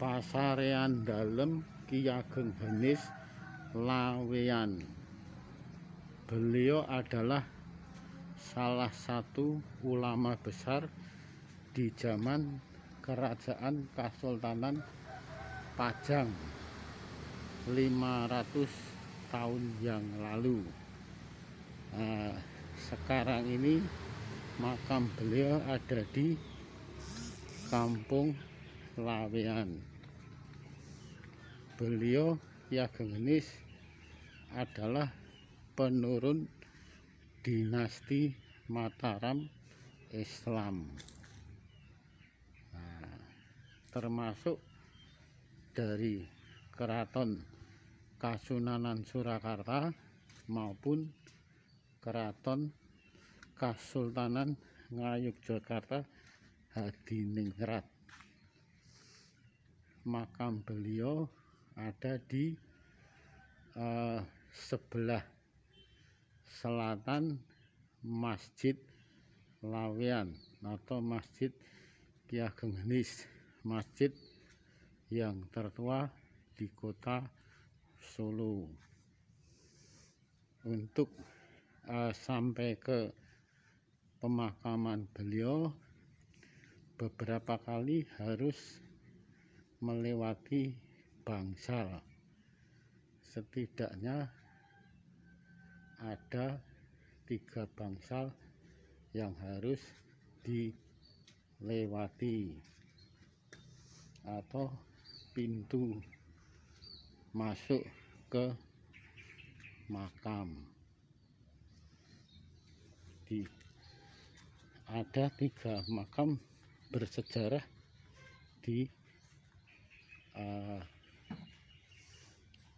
pasarean dalem Ki Ageng Henis Lawean. Beliau adalah salah satu ulama besar di zaman Kerajaan Kasultanan Pajang 500 tahun yang lalu. Nah, sekarang ini makam beliau ada di kampung Lawean beliau Yagengenis adalah penurun dinasti Mataram Islam nah, termasuk dari keraton Kasunanan Surakarta maupun keraton Kasultanan Ngayuk Jakarta Hadiningrat makam beliau ada di uh, sebelah selatan Masjid Lawian atau Masjid Genghis, masjid yang tertua di kota Solo untuk uh, sampai ke pemakaman beliau beberapa kali harus melewati bangsal setidaknya ada tiga bangsal yang harus dilewati atau pintu masuk ke makam di ada tiga makam bersejarah di uh,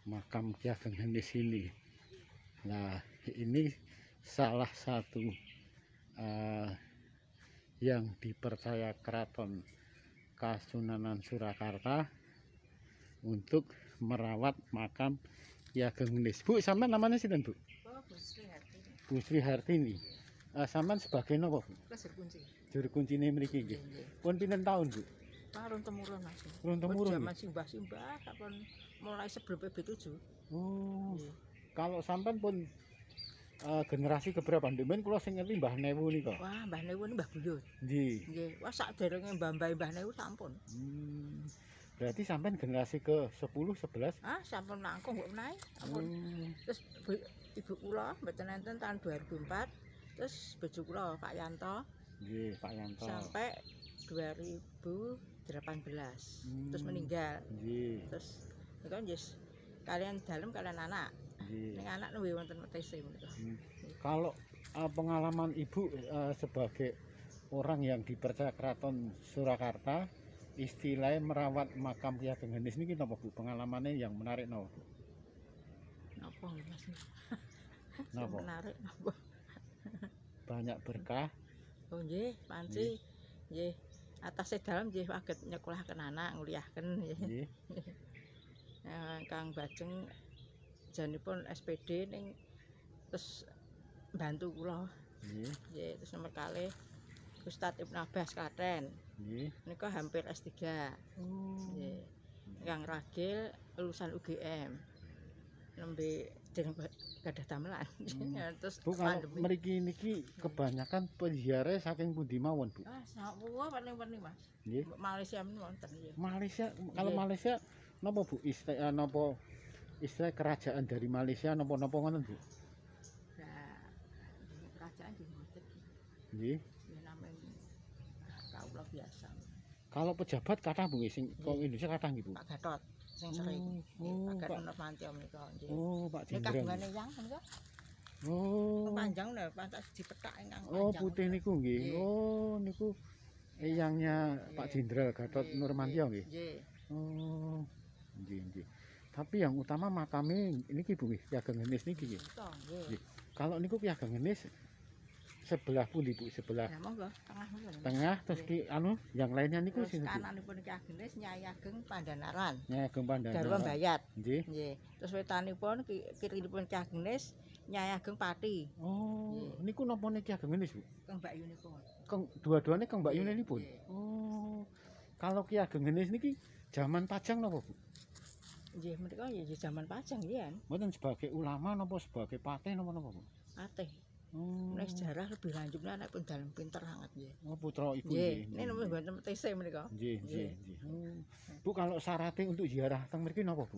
makam Ki Ageng di sini. Nah, ini salah satu uh, yang dipercaya keraton Kasunanan Surakarta untuk merawat makam Ki Ageng Nis. Bu, sama namanya sih Bu? Oh, Bu Sri Hartini. Bu Sri Hartini. Uh, sebagai napa, Bu? Juru kunci. Juru kuncine mriki nggih. Pun pinten taun, Bu? Turun temurun Mas. Turun temurun. Zaman ya? simbah-simbah kapan mulai sebelum PB7. Oh. Iya. Kalau sampan pun uh, generasi keberapa? Ndemen kula saya ngerti Mbah Newu kok. Wah, Mbah Newu Mbah Buyut. Di. Nggih. Wah saderenge Mbah Mbah Mbah Newu sampun. Hmm. Berarti sampan generasi ke 10 11? Ah, sampun nangkung gak naik Sampun. Hmm. Terus bu, ibu kula mboten enten tahun 2004. Terus bojo kula Pak Yanto. Nggih, Pak Yanto. Sampai 2000 18 hmm. terus meninggal yeah. terus itu ya kan yes, kalian dalam kalian anak yeah. ini anak lebih wonten metese gitu. hmm. kalau uh, pengalaman ibu uh, sebagai orang yang dipercaya keraton Surakarta istilah merawat makam kiai Ageng ini kita bu pengalamannya yang menarik no bu nopo mas nopo menarik nopo banyak berkah oh nggih panci nggih atas sedalam jih waget nyekolah ke anak nguliahkan jih kang bajeng jani SPD neng terus bantu kulo jih terus nomor kali Ustadz Ibn Abbas Klaten ini hampir S3 kang ragil lulusan UGM nembe jeneng gadah tamelan. Hmm. Terus mriki niki kebanyakan penjiare saking pundi mawon, Bu? Wah, Ah, warni-warni, Mas. Nggih. Malaysia men wonten Malaysia, kalau Malaysia napa, Bu? Istri eh, napa? Istri kerajaan dari Malaysia napa-napa ngoten, Bu? Nah, kerajaan di Malaysia. Nggih. Kalau pejabat kadang Bu sing kok Indonesia kadang Ibu. Pak Gatot sing sering. Oh, oh, Pak Gatot Panti om niku. Oh, Pak Jendra. Nek kagungane yang niku. Oh. Panjang lho, pantas dipetak ingkang oh, panjang. Oh, putih niku nggih. Oh, niku eyangnya Pak Jendral Gatot Nurmanti om nggih. Nggih. Oh. Nggih, nggih. Tapi yang utama makam ini Ibu nggih, Ki Ngenis niki nggih. Nggih. Kalau niku Ki Ageng Ngenis sebelah pundi Bu sebelah ya monggo tengah monggo tengah terus ki anu yang lainnya niku terus kananipun iki Agnes Nyai Ageng Pandanaran Nyai Ageng Pandanaran Garwa Bayat nggih nggih terus wetanipun kirinipun Ki Agnes Nyai Ageng Pati oh nggih niku napa niki Ageng Agnes Bu Kang Mbak Yunipun Kang dua-duane Kang Mbak Yunipun oh kalau Ki Ageng Agnes niki zaman pajang napa Bu Nggih, mereka ya zaman ya pajang riyan. Mboten sebagai ulama napa sebagai patih napa napa, Bu? Patih. Hmm. Nek oh. sejarah lebih lanjut nek pun dalem pinter banget nggih. Oh, putra ibu nggih. Nek nomor mboten menika. Nggih, nggih, nggih. Oh. Bu kalau syaratnya untuk ziarah teng mriki napa, Bu?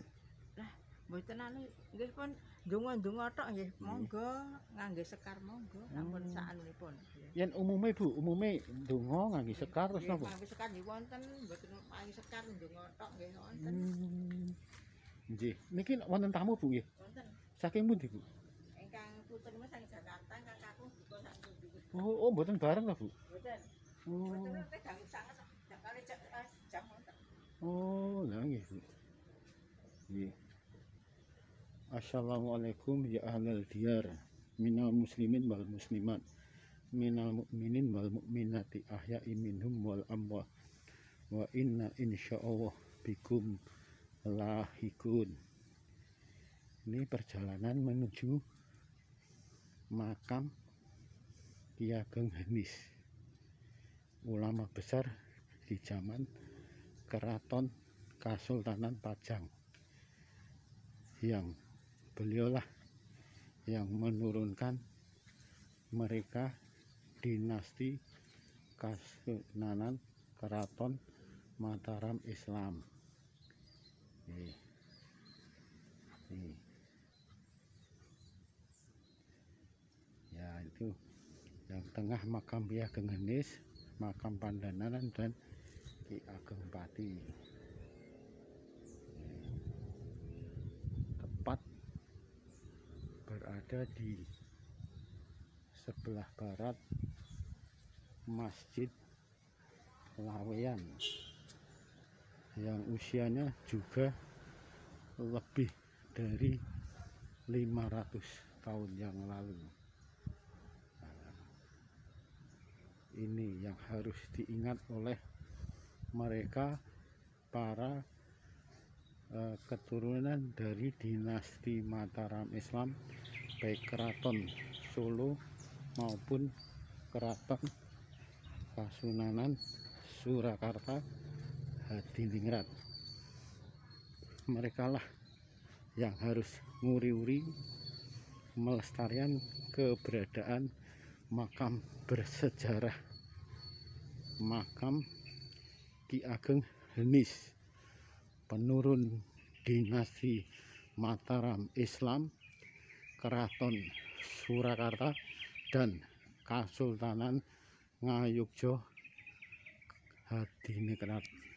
Lah, mboten anu nggih pun ndonga-ndonga tok nggih. Monggo ngangge sekar monggo hmm. sampun hmm. saanipun. Yen umume Bu, umume ndonga ngangge sekar terus Ngangge sekar nggih wonten mboten pangi sekar ndonga tok nggih wonten. Hmm. Nggih, niki wonten tamu Bu nggih. Wonten. Saking pundi Bu? Engkang puter mas sang Jakarta. Oh, oh buatan bareng lah Bu? Oh. Eh, oh. nangis lah Bu. Nggih. Iya. Assalamualaikum ya ahlal diyar minal muslimin wal muslimat minal mu'minin wal mu'minati ahya'i minhum wal amwa, wa inna insyaallah bikum lahikun ini perjalanan menuju makam Iya, Ki Ageng Hanis ulama besar di zaman keraton Kasultanan Pajang yang beliaulah yang menurunkan mereka dinasti Kasultanan Keraton Mataram Islam. Ya itu yang tengah makam Ki Ageng makam Pandanaran dan Ki Ageng Pati. Tepat berada di sebelah barat Masjid Lawean yang usianya juga lebih dari 500 tahun yang lalu. ini yang harus diingat oleh mereka para eh, keturunan dari dinasti Mataram Islam baik keraton Solo maupun keraton Kasunanan Surakarta Hadiningrat merekalah yang harus nguri-uri melestarikan keberadaan makam bersejarah makam Ki Ageng Henis penurun dinasti Mataram Islam Keraton Surakarta dan Kasultanan Ngayogyo Hadinegara